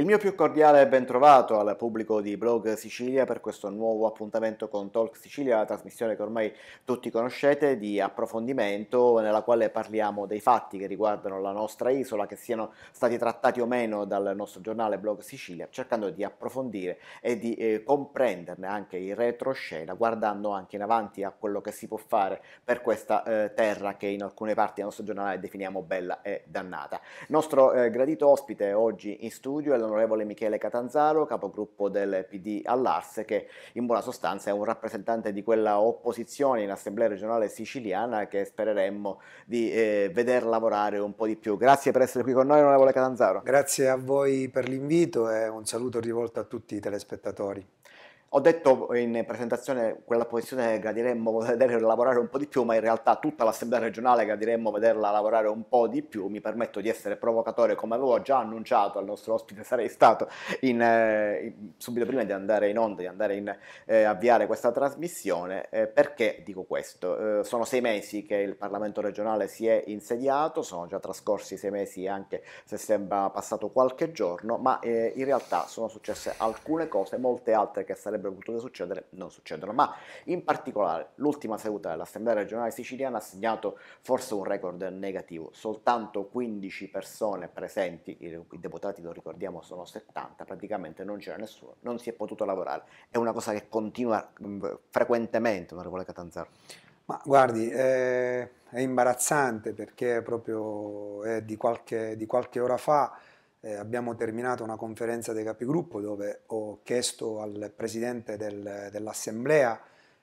Il mio più cordiale ben trovato al pubblico di Blog Sicilia per questo nuovo appuntamento con Talk Sicilia, la trasmissione che ormai tutti conoscete di approfondimento nella quale parliamo dei fatti che riguardano la nostra isola, che siano stati trattati o meno dal nostro giornale Blog Sicilia, cercando di approfondire e di eh, comprenderne anche il retroscena, guardando anche in avanti a quello che si può fare per questa eh, terra che in alcune parti del nostro giornale definiamo bella e dannata. Il nostro eh, gradito ospite oggi in studio è la l'onorevole Michele Catanzaro, capogruppo del PD all'Ars, che in buona sostanza è un rappresentante di quella opposizione in Assemblea regionale siciliana che spereremmo di eh, veder lavorare un po' di più. Grazie per essere qui con noi, onorevole Catanzaro. Grazie a voi per l'invito e un saluto rivolto a tutti i telespettatori. Ho detto in presentazione quella posizione che gradiremmo vedere lavorare un po' di più, ma in realtà tutta l'Assemblea regionale gradiremmo vederla lavorare un po' di più. Mi permetto di essere provocatore, come avevo già annunciato al nostro ospite, sarei stato in, eh, subito prima di andare in onda, di andare in eh, avviare questa trasmissione. Eh, perché dico questo? Eh, sono sei mesi che il Parlamento regionale si è insediato, sono già trascorsi sei mesi anche se sembra passato qualche giorno, ma eh, in realtà sono successe alcune cose, molte altre che sarebbero avrebbero potute succedere non succedono. Ma in particolare l'ultima seduta dell'Assemblea regionale siciliana ha segnato forse un record negativo, soltanto 15 persone presenti, i deputati lo ricordiamo sono 70, praticamente non c'era nessuno, non si è potuto lavorare. È una cosa che continua mm, frequentemente, onorevole Catanzaro. Ma guardi, è, eh, è imbarazzante perché proprio è di qualche, di qualche ora fa eh, abbiamo terminato una conferenza dei capigruppo dove ho chiesto al presidente del, dell'assemblea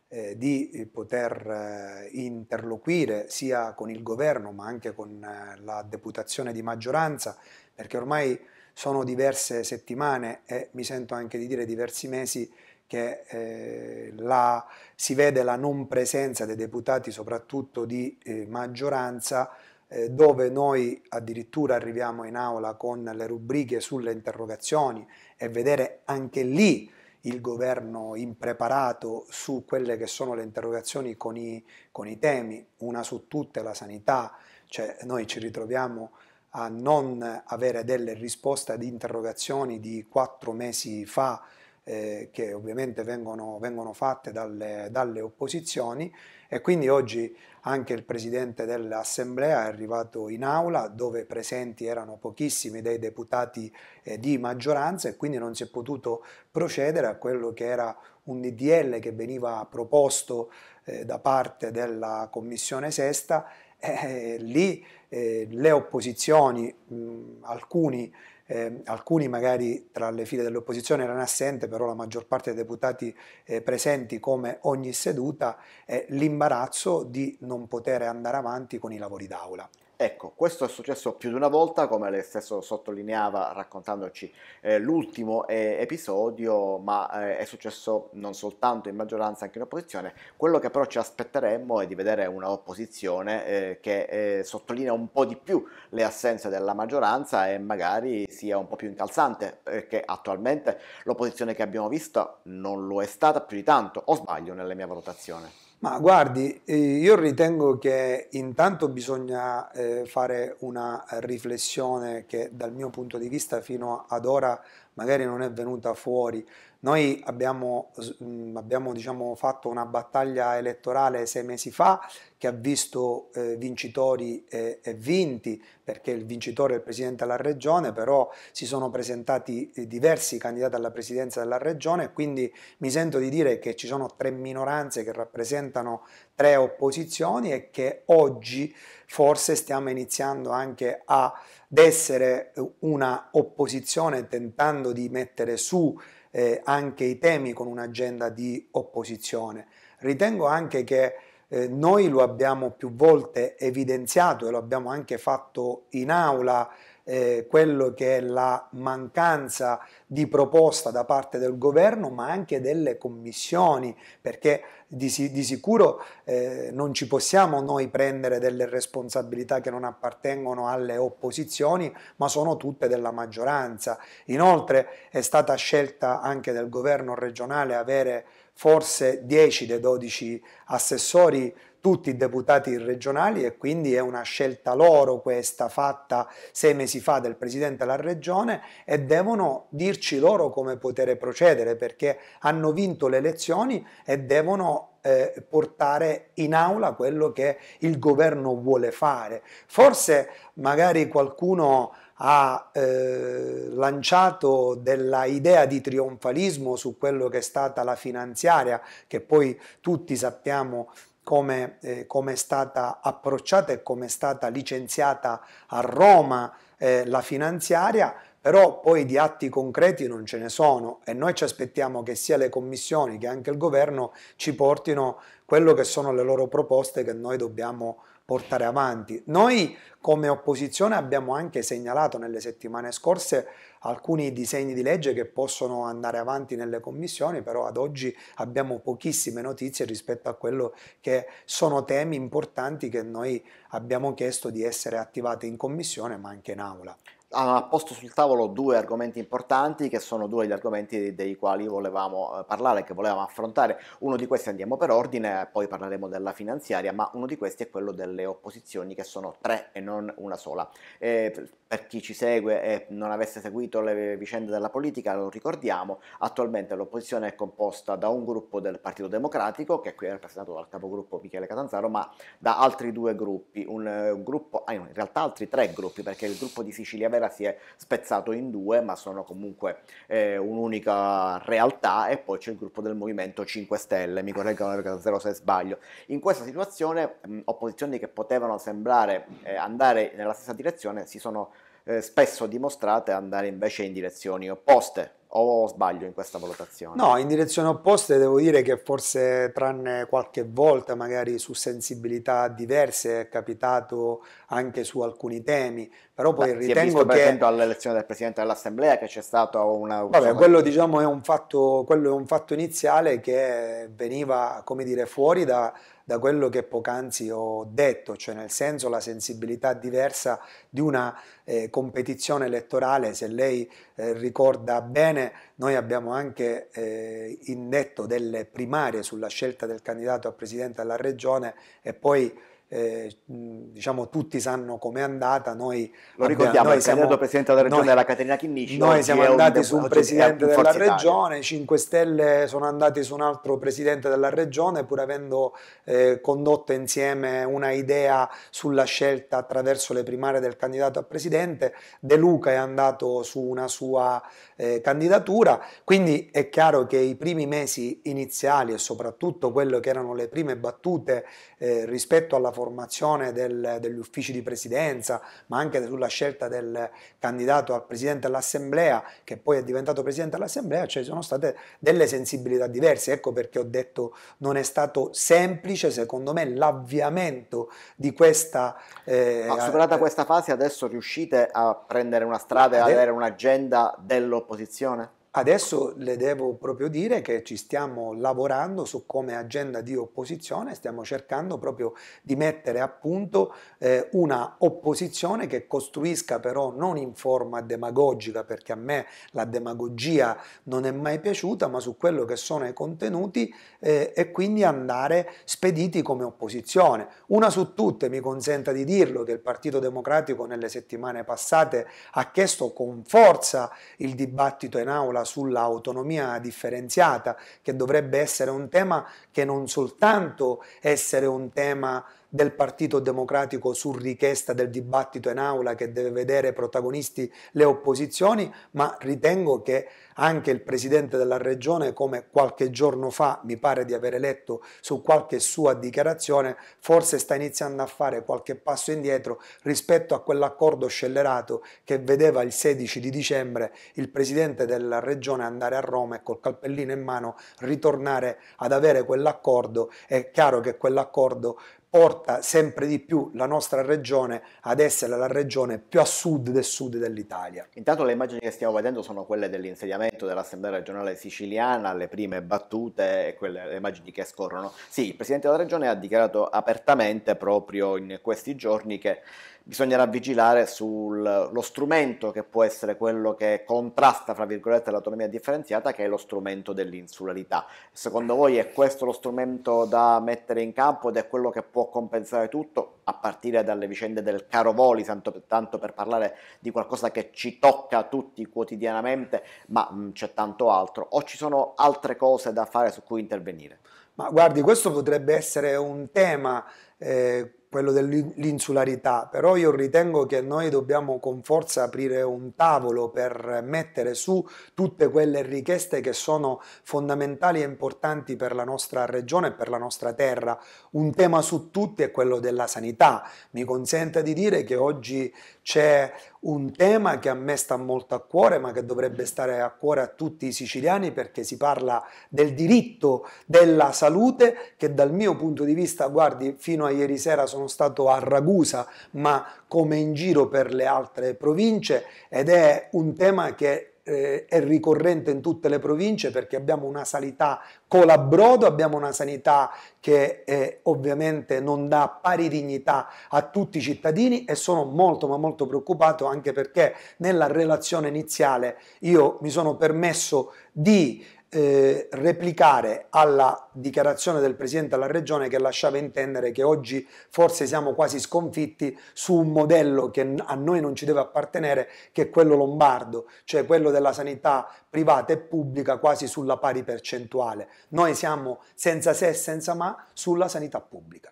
eh, di eh, poter eh, interloquire sia con il governo ma anche con eh, la deputazione di maggioranza perché ormai sono diverse settimane e mi sento anche di dire diversi mesi che eh, la, si vede la non presenza dei deputati, soprattutto di eh, maggioranza, eh, dove noi addirittura arriviamo in aula con le rubriche sulle interrogazioni e vedere anche lì il governo impreparato su quelle che sono le interrogazioni con i, con i temi, una su tutte la sanità, cioè noi ci ritroviamo a non avere delle risposte ad interrogazioni di quattro mesi fa eh, che ovviamente vengono, vengono fatte dalle, dalle opposizioni e quindi oggi anche il presidente dell'Assemblea è arrivato in aula dove presenti erano pochissimi dei deputati eh, di maggioranza e quindi non si è potuto procedere a quello che era un DDL che veniva proposto eh, da parte della Commissione Sesta. Eh, lì eh, le opposizioni, mh, alcuni eh, alcuni magari tra le file dell'opposizione erano assenti, però la maggior parte dei deputati eh, presenti come ogni seduta, eh, l'imbarazzo di non poter andare avanti con i lavori d'aula. Ecco, questo è successo più di una volta, come lei stesso sottolineava raccontandoci eh, l'ultimo eh, episodio, ma eh, è successo non soltanto in maggioranza, anche in opposizione. Quello che però ci aspetteremmo è di vedere una opposizione eh, che eh, sottolinea un po' di più le assenze della maggioranza e magari sia un po' più incalzante, perché attualmente l'opposizione che abbiamo visto non lo è stata più di tanto, o sbaglio nella mia valutazione? Ma guardi, eh, io ritengo che intanto bisogna eh, fare una riflessione che dal mio punto di vista fino ad ora magari non è venuta fuori noi abbiamo, mm, abbiamo diciamo, fatto una battaglia elettorale sei mesi fa che ha visto eh, vincitori e, e, vinti, perché il vincitore è il Presidente della Regione, però si sono presentati eh, diversi candidati alla Presidenza della Regione, quindi mi sento di dire che ci sono tre minoranze che rappresentano tre opposizioni e che oggi forse stiamo iniziando anche ad essere eh, una opposizione tentando di mettere su eh, anche i temi con un'agenda di opposizione. Ritengo anche che eh, noi lo abbiamo più volte evidenziato e lo abbiamo anche fatto in aula eh, quello che è la mancanza di proposta da parte del governo, ma anche delle commissioni, perché di, di sicuro eh, non ci possiamo noi prendere delle responsabilità che non appartengono alle opposizioni, ma sono tutte della maggioranza. Inoltre è stata scelta anche del governo regionale avere forse 10 dei 12 assessori tutti i deputati regionali e quindi è una scelta loro questa fatta sei mesi fa del Presidente della Regione e devono dirci loro come poter procedere perché hanno vinto le elezioni e devono eh, portare in aula quello che il governo vuole fare. Forse magari qualcuno ha eh, lanciato idea di trionfalismo su quello che è stata la finanziaria, che poi tutti sappiamo come, eh, come è stata approcciata e come è stata licenziata a Roma eh, la finanziaria, però poi di atti concreti non ce ne sono e noi ci aspettiamo che sia le commissioni che anche il governo ci portino quello che sono le loro proposte che noi dobbiamo portare avanti. Noi come opposizione abbiamo anche segnalato nelle settimane scorse alcuni disegni di legge che possono andare avanti nelle commissioni, però ad oggi abbiamo pochissime notizie rispetto a quello che sono temi importanti che noi abbiamo chiesto di essere attivati in commissione ma anche in aula ha posto sul tavolo due argomenti importanti che sono due gli argomenti dei quali volevamo eh, parlare, che volevamo affrontare. Uno di questi andiamo per ordine, poi parleremo della finanziaria, ma uno di questi è quello delle opposizioni che sono tre e non una sola. E eh, per chi ci segue e non avesse seguito le vicende della politica, lo ricordiamo, attualmente l'opposizione è composta da un gruppo del Partito Democratico, che qui è rappresentato dal capogruppo Michele Catanzaro, ma da altri due gruppi, un, eh, un gruppo, ah, in realtà altri tre gruppi, perché il gruppo di Sicilia Camera si è spezzato in due, ma sono comunque eh, un'unica realtà e poi c'è il gruppo del Movimento 5 Stelle, mi correggono zero se sbaglio. In questa situazione mh, opposizioni che potevano sembrare eh, andare nella stessa direzione si sono eh, spesso dimostrate andare invece in direzioni opposte. O sbaglio in questa valutazione? No, in direzioni opposte devo dire che forse tranne qualche volta, magari su sensibilità diverse, è capitato anche su alcuni temi, però poi Beh, ritengo visto, che... per esempio all'elezione del Presidente dell'Assemblea che c'è stata una... Vabbè, quello diciamo è un fatto, quello è un fatto iniziale che veniva, come dire, fuori da da quello che poc'anzi ho detto, cioè nel senso la sensibilità diversa di una eh, competizione elettorale. Se lei eh, ricorda bene, noi abbiamo anche eh, indetto delle primarie sulla scelta del candidato a presidente della regione e poi eh, diciamo tutti sanno com'è andata, noi lo ricordiamo, noi il siamo, candidato presidente della regione era Caterina Chinnici. Noi siamo andati un, su un presidente un della regione, 5 Stelle sono andati su un altro presidente della regione, pur avendo eh, condotto insieme una idea sulla scelta attraverso le primarie del candidato a presidente, De Luca è andato su una sua eh, candidatura, quindi è chiaro che i primi mesi iniziali e soprattutto quello che erano le prime battute eh, rispetto alla formazione del, degli uffici di presidenza, ma anche sulla scelta del candidato al presidente dell'assemblea, che poi è diventato presidente dell'assemblea, cioè ci sono state delle sensibilità diverse. Ecco perché ho detto non è stato semplice, secondo me, l'avviamento di questa... Eh, ma superata eh, questa fase adesso riuscite a prendere una strada e avere un'agenda dell'opposizione? Adesso le devo proprio dire che ci stiamo lavorando su come agenda di opposizione, stiamo cercando proprio di mettere a punto eh, una opposizione che costruisca però non in forma demagogica, perché a me la demagogia non è mai piaciuta, ma su quello che sono i contenuti eh, e quindi andare spediti come opposizione. Una su tutte, mi consenta di dirlo, che il Partito Democratico nelle settimane passate ha chiesto con forza il dibattito in aula parla sull'autonomia differenziata, che dovrebbe essere un tema che non soltanto essere un tema del Partito Democratico su richiesta del dibattito in aula che deve vedere protagonisti le opposizioni, ma ritengo che anche il Presidente della Regione, come qualche giorno fa mi pare di aver letto su qualche sua dichiarazione, forse sta iniziando a fare qualche passo indietro rispetto a quell'accordo scellerato che vedeva il 16 di dicembre il Presidente della Regione andare a Roma e col calpellino in mano ritornare ad avere quell'accordo. È chiaro che quell'accordo porta sempre di più la nostra regione ad essere la regione più a sud del sud dell'Italia. Intanto le immagini che stiamo vedendo sono quelle dell'insediamento dell'Assemblea regionale siciliana, le prime battute e quelle immagini che scorrono. Sì, il Presidente della Regione ha dichiarato apertamente proprio in questi giorni che bisognerà vigilare sullo strumento che può essere quello che contrasta, fra virgolette, l'autonomia differenziata, che è lo strumento dell'insularità. Secondo voi è questo lo strumento da mettere in campo ed è quello che può compensare tutto, a partire dalle vicende del caro voli, tanto, tanto per parlare di qualcosa che ci tocca tutti quotidianamente, ma mh, mm, c'è tanto altro, o ci sono altre cose da fare su cui intervenire? Ma guardi, questo potrebbe essere un tema... Eh quello dell'insularità, però io ritengo che noi dobbiamo con forza aprire un tavolo per mettere su tutte quelle richieste che sono fondamentali e importanti per la nostra regione e per la nostra terra. Un tema su tutti è quello della sanità. Mi consenta di dire che oggi c'è un tema che a me sta molto a cuore, ma che dovrebbe stare a cuore a tutti i siciliani perché si parla del diritto della salute che dal mio punto di vista, guardi, fino a ieri sera sono sono stato a Ragusa, ma come in giro per le altre province ed è un tema che eh, è ricorrente in tutte le province perché abbiamo una sanità colabrodo, abbiamo una sanità che eh, ovviamente non dà pari dignità a tutti i cittadini e sono molto ma molto preoccupato anche perché nella relazione iniziale io mi sono permesso di eh, replicare alla dichiarazione del Presidente della Regione che lasciava intendere che oggi forse siamo quasi sconfitti su un modello che a noi non ci deve appartenere, che è quello lombardo, cioè quello della sanità privata e pubblica quasi sulla pari percentuale. Noi siamo senza se e senza ma sulla sanità pubblica.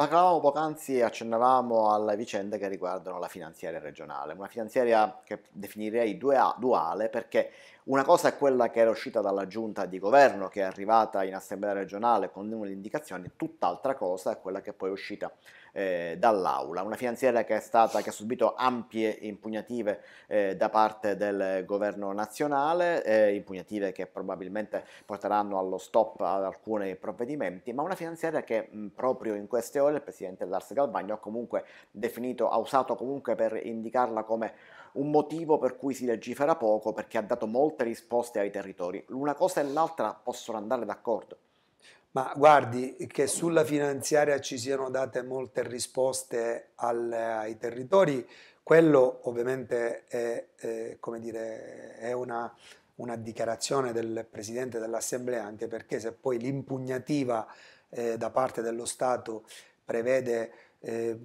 Parlavamo poc'anzi e accennavamo alle vicende che riguardano la finanziaria regionale, una finanziaria che definirei duale perché una cosa è quella che era uscita dalla giunta di governo che è arrivata in assemblea regionale con delle indicazioni, tutt'altra cosa è quella che poi è uscita eh, dall'Aula. Una finanziaria che, è stata, che, ha subito ampie impugnative eh, da parte del governo nazionale, eh, impugnative che probabilmente porteranno allo stop ad alcuni provvedimenti, ma una finanziaria che mh, proprio in queste ore il presidente Lars Galbagno ha comunque definito, ha usato comunque per indicarla come un motivo per cui si legifera poco perché ha dato molte risposte ai territori. L'una cosa e l'altra possono andare d'accordo. Ma guardi che sulla finanziaria ci siano date molte risposte al, ai territori, quello ovviamente è, è, dire, è una, una, dichiarazione del Presidente dell'Assemblea, anche perché se poi l'impugnativa eh, da parte dello Stato prevede eh,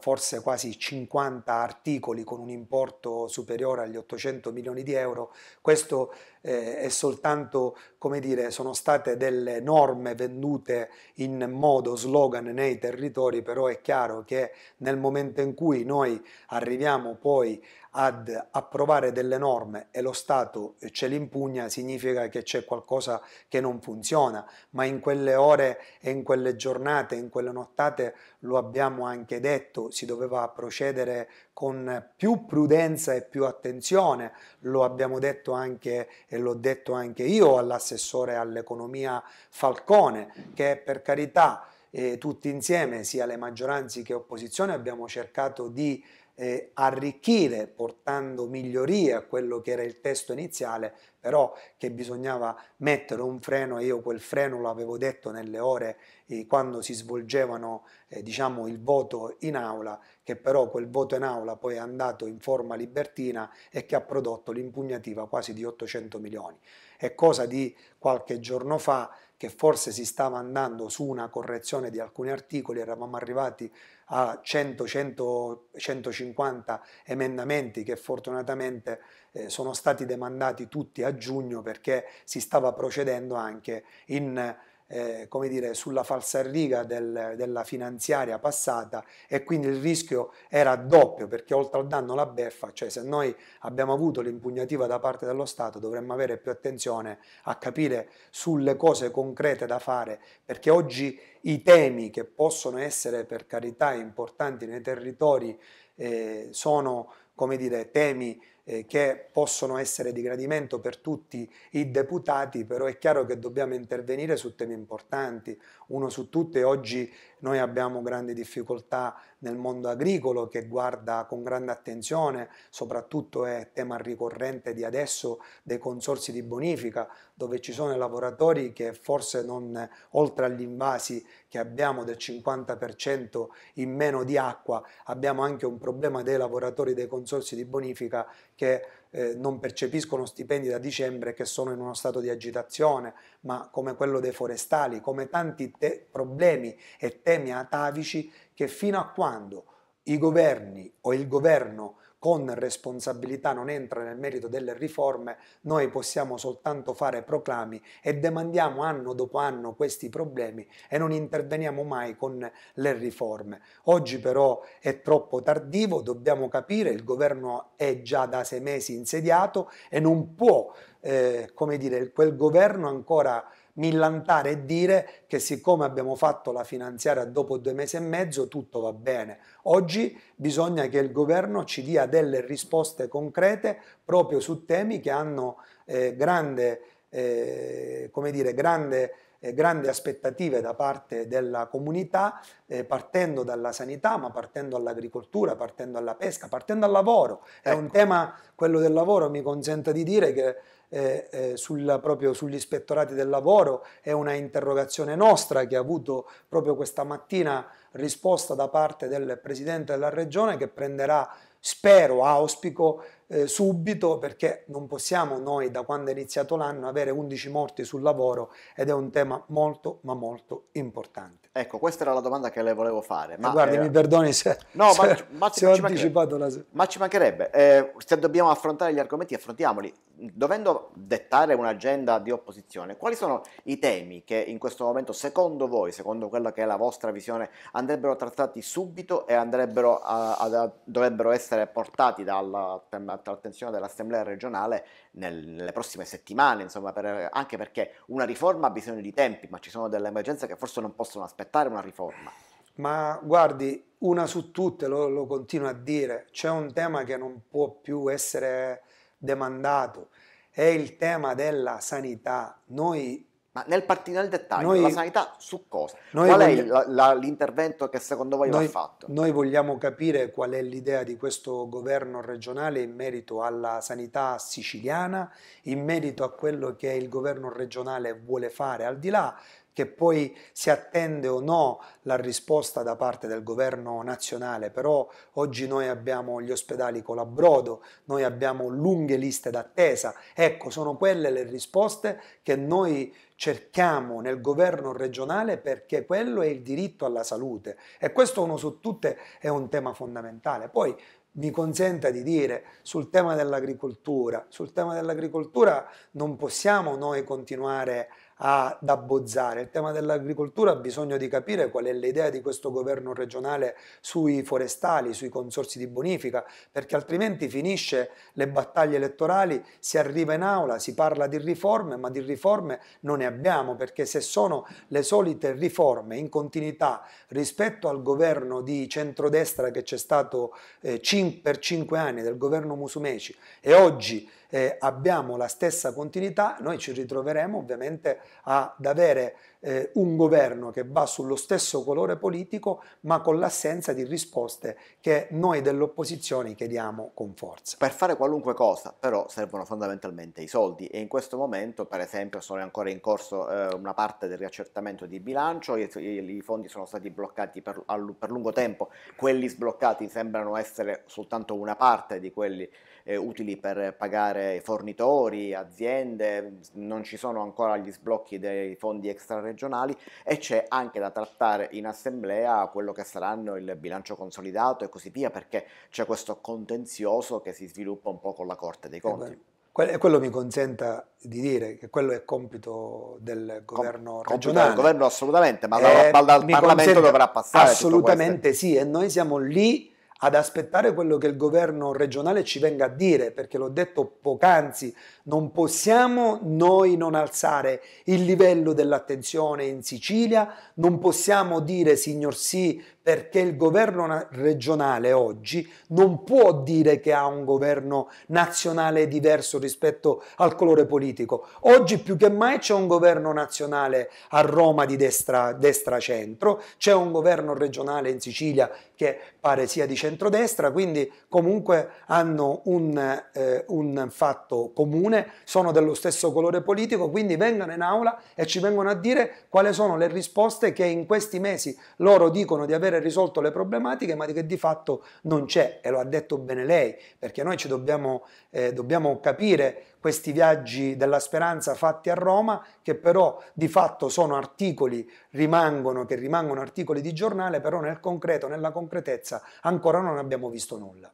forse quasi 50 articoli con un importo superiore agli 800 milioni di euro, questo eh, è soltanto, come dire, sono state delle norme vendute in modo slogan nei territori, però è chiaro che nel momento in cui noi arriviamo poi ad approvare delle norme e lo Stato ce le impugna, significa che c'è qualcosa che non funziona, ma in quelle ore e in quelle giornate, in quelle nottate, lo abbiamo anche detto, si doveva procedere con più prudenza e più attenzione, lo abbiamo detto anche eh, e l'ho detto anche io all'assessore all'economia Falcone, che per carità eh, tutti insieme, sia le maggioranze che opposizione, abbiamo cercato di eh, arricchire portando migliorie a quello che era il testo iniziale, però che bisognava mettere un freno, e io quel freno l'avevo detto nelle ore eh, quando si svolgevano eh, diciamo, il voto in aula, che però quel voto in aula poi è andato in forma libertina e che ha prodotto l'impugnativa quasi di 800 milioni. È cosa di qualche giorno fa che forse si stava andando su una correzione di alcuni articoli, eravamo arrivati a 100, 100 150 emendamenti che fortunatamente eh, sono stati demandati tutti a giugno perché si stava procedendo anche in eh, come dire, sulla falsariga del, della finanziaria passata e quindi il rischio era doppio perché oltre al danno la beffa, cioè se noi abbiamo avuto l'impugnativa da parte dello Stato dovremmo avere più attenzione a capire sulle cose concrete da fare perché oggi i temi che possono essere per carità importanti nei territori eh, sono come dire, temi eh, che possono essere di gradimento per tutti i deputati, però è chiaro che dobbiamo intervenire su temi importanti. Uno su tutti, oggi noi abbiamo grandi difficoltà nel mondo agricolo che guarda con grande attenzione, soprattutto è tema ricorrente di adesso dei consorsi di bonifica, dove ci sono i lavoratori che forse non, oltre agli invasi che abbiamo del 50% in meno di acqua, abbiamo anche un problema dei lavoratori dei consorsi di bonifica che eh, non percepiscono stipendi da dicembre che sono in uno stato di agitazione, ma come quello dei forestali, come tanti te- problemi e temi atavici che fino a quando i governi o il governo con responsabilità, non entra nel merito delle riforme, noi possiamo soltanto fare proclami e demandiamo anno dopo anno questi problemi e non interveniamo mai con le riforme. Oggi però è troppo tardivo, dobbiamo capire, il governo è già da sei mesi insediato e non può, eh, come dire, quel governo ancora millantare e dire che siccome abbiamo fatto la finanziaria dopo due mesi e mezzo tutto va bene. Oggi bisogna che il governo ci dia delle risposte concrete proprio su temi che hanno eh, grande, eh, come dire, grande eh, grandi aspettative da parte della comunità, eh, partendo dalla sanità, ma partendo dall'agricoltura, partendo dalla pesca, partendo dal lavoro. È ecco. un tema, quello del lavoro, mi consenta di dire che eh, eh, sulla, proprio sugli ispettorati del lavoro è una interrogazione nostra che ha avuto proprio questa mattina risposta da parte del Presidente della Regione che prenderà, spero, auspico, eh, subito perché non possiamo noi da quando è iniziato l'anno avere 11 morti sul lavoro ed è un tema molto ma molto importante. Ecco, questa era la domanda che le volevo fare. Ma, eh, guardi, eh, mi perdoni se, no, se, ma, se ho anticipato la... Ma ci mancherebbe, eh, se dobbiamo affrontare gli argomenti affrontiamoli. Dovendo dettare un'agenda di opposizione, quali sono i temi che in questo momento, secondo voi, secondo quella che è la vostra visione, andrebbero trattati subito e andrebbero a, a, dovrebbero essere portati dalla l'attenzione dell'Assemblea regionale nel, nelle prossime settimane, insomma, per, anche perché una riforma ha bisogno di tempi, ma ci sono delle emergenze che forse non possono aspettare una riforma. Ma guardi, una su tutte, lo, lo continuo a dire, c'è un tema che non può più essere demandato, è il tema della sanità. Noi ma nel, part- nel dettaglio, noi, la sanità su cosa? Qual vogliamo, è la, la, l'intervento che secondo voi noi, va fatto? Noi vogliamo capire qual è l'idea di questo governo regionale in merito alla sanità siciliana, in merito a quello che il governo regionale vuole fare, al di là che poi si attende o no la risposta da parte del governo nazionale, però oggi noi abbiamo gli ospedali colabrodo, noi abbiamo lunghe liste d'attesa, ecco sono quelle le risposte che noi cerchiamo nel governo regionale perché quello è il diritto alla salute e questo uno su tutte è un tema fondamentale. Poi mi consenta di dire sul tema dell'agricoltura, sul tema dell'agricoltura non possiamo noi continuare a ad abbozzare. Il tema dell'agricoltura ha bisogno di capire qual è l'idea di questo governo regionale sui forestali, sui consorsi di bonifica, perché altrimenti finisce le battaglie elettorali, si arriva in aula, si parla di riforme, ma di riforme non ne abbiamo, perché se sono le solite riforme in continuità rispetto al governo di centrodestra che c'è stato eh, per cinque anni del governo Musumeci e oggi eh, abbiamo la stessa continuità, noi ci ritroveremo ovviamente ad avere eh, un governo che va sullo stesso colore politico ma con l'assenza di risposte che noi dell'opposizione chiediamo con forza. Per fare qualunque cosa però servono fondamentalmente i soldi e in questo momento per esempio sono ancora in corso eh, una parte del riaccertamento di bilancio, i, i, i fondi sono stati bloccati per, per lungo tempo, quelli sbloccati sembrano essere soltanto una parte di quelli eh, utili per pagare fornitori, aziende, non ci sono ancora gli sblocchi dei fondi extraregionali e c'è anche da trattare in assemblea quello che saranno il bilancio consolidato e così via, perché c'è questo contenzioso che si sviluppa un po' con la Corte dei eh Conti. Eh e quello mi consenta di dire che quello è compito del governo Com- regionale. Del governo assolutamente, ma eh, dal Parlamento dovrà passare. Assolutamente sì, e noi siamo lì ad aspettare quello che il governo regionale ci venga a dire, perché l'ho detto poc'anzi, non possiamo noi non alzare il livello dell'attenzione in Sicilia, non possiamo dire signor sì perché il governo regionale oggi non può dire che ha un governo nazionale diverso rispetto al colore politico. Oggi più che mai c'è un governo nazionale a Roma di destra, destra-centro, c'è un governo regionale in Sicilia che pare sia di centrodestra, quindi comunque hanno un, eh, un fatto comune, sono dello stesso colore politico, quindi vengano in aula e ci vengono a dire quali sono le risposte che in questi mesi loro dicono di avere avere risolto le problematiche, ma che di fatto non c'è, e lo ha detto bene lei, perché noi ci dobbiamo, eh, dobbiamo capire questi viaggi della speranza fatti a Roma, che però di fatto sono articoli, rimangono, che rimangono articoli di giornale, però nel concreto, nella concretezza, ancora non abbiamo visto nulla.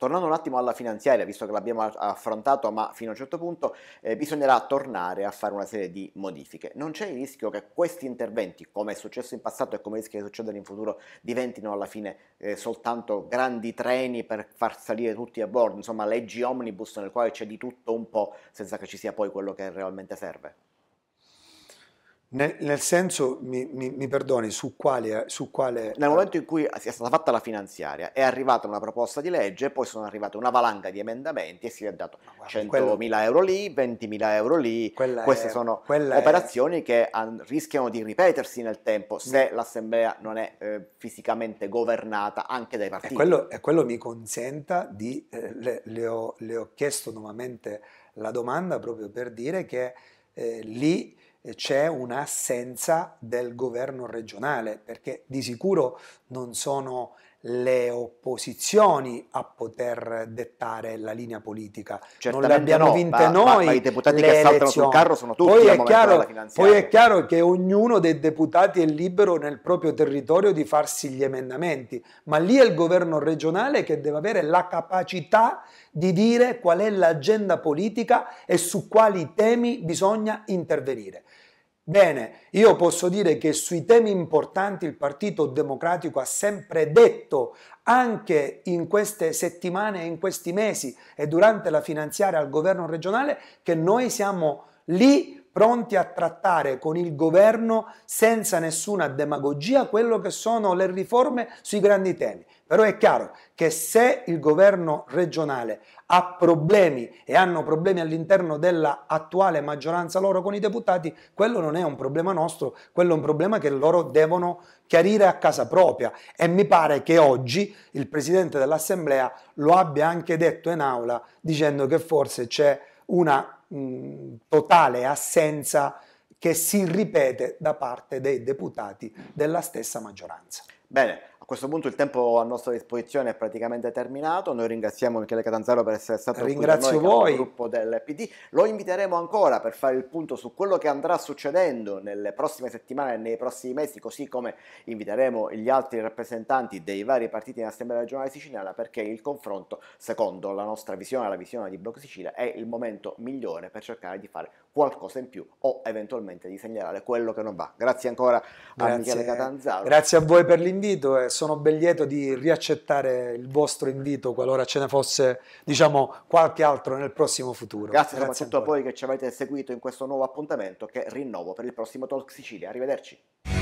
Tornando un attimo alla finanziaria, visto che l'abbiamo affrontato ma fino a un certo punto, eh, bisognerà tornare a fare una serie di modifiche. Non c'è il rischio che questi interventi, come è successo in passato e come rischia di succedere in futuro, diventino alla fine eh, soltanto grandi treni per far salire tutti a bordo, insomma leggi omnibus nel quale c'è di tutto un po' senza che ci sia poi quello che realmente serve? Nel, nel senso, mi, mi, mi, perdoni, su quale, su quale... Nel momento eh, in cui è stata fatta la finanziaria, è arrivata una proposta di legge, poi sono arrivate una valanga di emendamenti e si è dato 100.000 euro lì, 20.000 euro lì. Queste è, sono operazioni è... che rischiano di ripetersi nel tempo mm. se mm. l'Assemblea non è eh, fisicamente governata anche dai partiti. E quello, e quello mi consenta di... Eh, le, le, ho, le ho chiesto nuovamente la domanda proprio per dire che eh, lì eh, c'è un'assenza del governo regionale, perché di sicuro non sono le opposizioni a poter dettare la linea politica. Certamente non le abbiamo no, vinte ma, noi. Ma, ma i deputati che elezioni. sul carro sono tutti poi è, chiaro, poi è chiaro che ognuno dei deputati è libero nel proprio territorio di farsi gli emendamenti, ma lì è il governo regionale che deve avere la capacità di dire qual è l'agenda politica e su quali temi bisogna intervenire. Bene, io posso dire che sui temi importanti il Partito Democratico ha sempre detto, anche in queste settimane e in questi mesi e durante la finanziaria al governo regionale, che noi siamo lì pronti a trattare con il governo senza nessuna demagogia quello che sono le riforme sui grandi temi. Però è chiaro che se il governo regionale ha problemi e hanno problemi all'interno dell'attuale maggioranza loro con i deputati, quello non è un problema nostro, quello è un problema che loro devono chiarire a casa propria e mi pare che oggi il presidente dell'Assemblea lo abbia anche detto in aula dicendo che forse c'è una mh, totale assenza che si ripete da parte dei deputati della stessa maggioranza. Bene questo punto il tempo a nostra disposizione è praticamente terminato. Noi ringraziamo Michele Catanzaro per essere stato Ringrazio qui gruppo del PD. Lo inviteremo ancora per fare il punto su quello che andrà succedendo nelle prossime settimane e nei prossimi mesi, così come inviteremo gli altri rappresentanti dei vari partiti in Assemblea regionale siciliana, perché il confronto, secondo la nostra visione, la visione di Blocco Sicilia, è il momento migliore per cercare di fare qualcosa in più o eventualmente di segnalare quello che non va. Grazie ancora Grazie. a Michele Catanzaro. Grazie a voi per l'invito. E sono ben lieto di riaccettare il vostro invito qualora ce ne fosse diciamo, qualche altro nel prossimo futuro. Grazie, Grazie soprattutto a voi che ci avete seguito in questo nuovo appuntamento che rinnovo per il prossimo Talk Sicilia. Arrivederci.